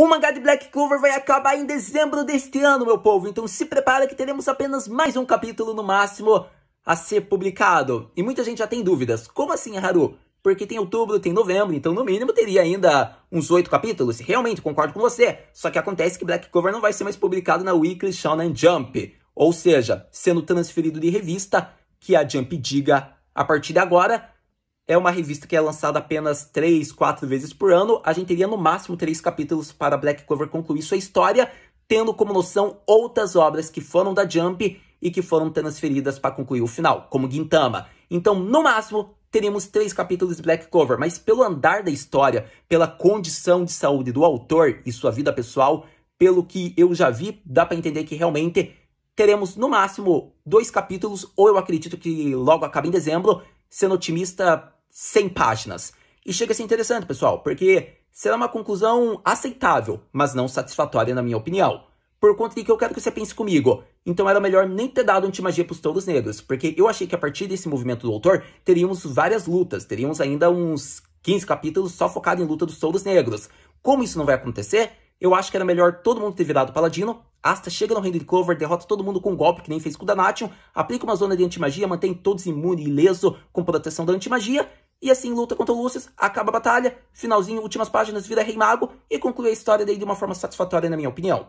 O mangá de Black Clover vai acabar em dezembro deste ano, meu povo, então se prepara que teremos apenas mais um capítulo no máximo a ser publicado. E muita gente já tem dúvidas. Como assim, Haru? Porque tem outubro, tem novembro, então no mínimo teria ainda uns oito capítulos. Realmente, concordo com você. Só que acontece que Black Clover não vai ser mais publicado na Weekly Shonen Jump. Ou seja, sendo transferido de revista, que a Jump diga a partir de agora, é uma revista que é lançada apenas 3, 4 vezes por ano. A gente teria no máximo 3 capítulos para Black Clover concluir sua história, tendo como noção outras obras que foram da Jump e que foram transferidas para concluir o final, como Gintama. Então, no máximo, teríamos três capítulos de Black Clover, mas pelo andar da história, pela condição de saúde do autor e sua vida pessoal, pelo que eu já vi, dá para entender que realmente teremos no máximo dois capítulos, ou eu acredito que logo acaba em dezembro, sendo otimista, 100 páginas. E chega a ser interessante, pessoal, porque será uma conclusão aceitável, mas não satisfatória na minha opinião. Por conta de que eu quero que você pense comigo. Então era melhor nem ter dado antimagia para os touros negros, porque eu achei que a partir desse movimento do autor, teríamos várias lutas, teríamos ainda uns 15 capítulos só focado em luta dos touros negros. Como isso não vai acontecer, eu acho que era melhor todo mundo ter virado paladino Asta chega no de Clover, derrota todo mundo com um golpe, que nem fez com o Danation, aplica uma zona de antimagia, mantém todos imune e ileso com proteção da antimagia, e assim luta contra o Lucius, acaba a batalha, finalzinho, últimas páginas, vira Rei Mago e conclui a história daí de uma forma satisfatória, na minha opinião.